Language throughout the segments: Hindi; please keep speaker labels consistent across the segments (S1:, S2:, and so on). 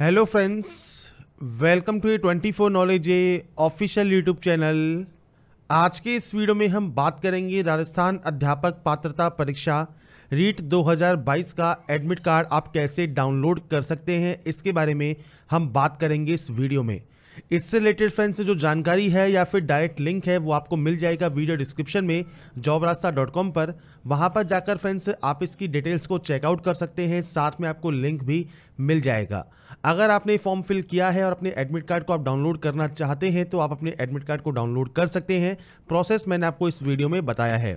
S1: hello friends welcome to A twenty four knowledge A official YouTube channel आज के इस वीडियो में हम बात करेंगे राजस्थान अध्यापक पात्रता परीक्षा रीट 2022 का एडमिट कार्ड आप कैसे डाउनलोड कर सकते हैं इसके बारे में हम बात करेंगे इस वीडियो में इससे रिलेटेड फ्रेंड्स जो जानकारी है या फिर डायरेक्ट लिंक है वो आपको मिल जाएगा वीडियो डिस्क्रिप्शन में जॉब रास्ता डॉट कॉम पर वहाँ पर जाकर फ्रेंड्स आप इसकी डिटेल्स को चेकआउट कर सकते हैं साथ में आपको लिंक भी मिल जाएगा अगर आपने फॉर्म फिल किया है और अपने एडमिट कार्ड को आप डाउनलोड करना चाहते हैं तो आप अपने एडमिट कार्ड को डाउनलोड कर सकते हैं प्रोसेस मैंने आपको इस वीडियो में बताया है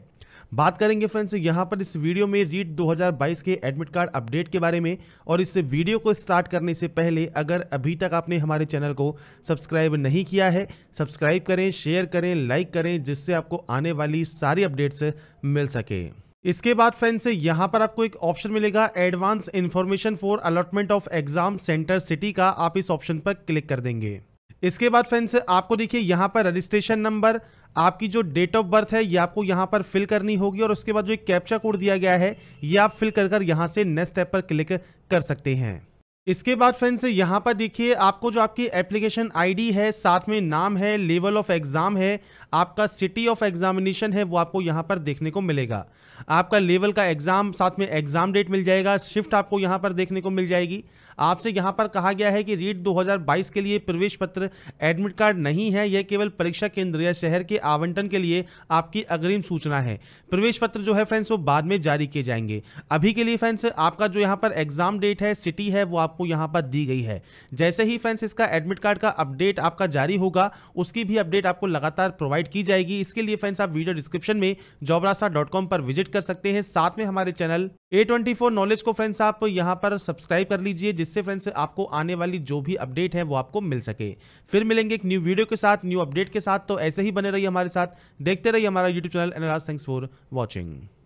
S1: बात करेंगे फ्रेंड्स यहाँ पर इस वीडियो में रीट 2022 के एडमिट कार्ड अपडेट के बारे में और इस वीडियो को स्टार्ट करने से पहले अगर अभी तक आपने हमारे चैनल को सब्सक्राइब नहीं किया है सब्सक्राइब करें शेयर करें लाइक करें जिससे आपको आने वाली सारी अपडेट्स मिल सके इसके बाद फ्रेंड्स यहां पर आपको एक ऑप्शन मिलेगा advance information for allotment of exam centre city का आप इस ऑप्शन पर क्लिक कर देंगे इसके बाद फ्रेंड्स आपको देखिए यहाँ पर रजिस्ट्रेशन नंबर आपकी जो डेट ऑफ बर्थ है ये आपको यहाँ पर फिल करनी होगी और उसके बाद जो एक कैप्चा कोड दिया गया है ये आप फिल कर कर यहाँ से नेक्स्ट स्टेप पर क्लिक कर सकते हैं इसके बाद फ्रेंड्स यहाँ पर देखिए आपको जो आपकी एप्लीकेशन आईडी है साथ में नाम है लेवल ऑफ एग्ज़ाम है आपका सिटी ऑफ एग्जामिनेशन है वो आपको यहाँ पर देखने को मिलेगा आपका लेवल का एग्ज़ाम साथ में एग्ज़ाम डेट मिल जाएगा शिफ्ट आपको यहाँ पर देखने को मिल जाएगी आपसे यहाँ पर कहा गया है कि रीट दो के लिए प्रवेश पत्र एडमिट कार्ड नहीं है यह केवल परीक्षा केंद्र या शहर के आवंटन के लिए आपकी अग्रिम सूचना है प्रवेश पत्र जो है फ्रेंड्स वो बाद में जारी किए जाएंगे अभी के लिए फ्रेंड्स आपका जो यहाँ पर एग्ज़ाम डेट है सिटी है वो आप आपको यहाँ पर दी गई है जैसे ही फ्रेंड्स इसका एडमिट कार्ड का अपडेट आपका जारी होगा उसकी भी अपडेट आपको लगातार प्रोवाइड की जाएगी इसके लिए फ्रेंड्स आप वीडियो डिस्क्रिप्शन में जॉबरास्ता पर विजिट कर सकते हैं साथ में हमारे चैनल ए नॉलेज को फ्रेंड्स आप यहाँ पर सब्सक्राइब कर लीजिए जिससे फ्रेंड्स आपको आने वाली जो भी अपडेट है वो आपको मिल सके फिर मिलेंगे एक न्यू वीडियो के साथ न्यू अपडेट के साथ तो ऐसे ही बने रहिए हमारे साथ देखते रहिए हमारा यूट्यूब चैनल एनराज थैंक्स फॉर वॉचिंग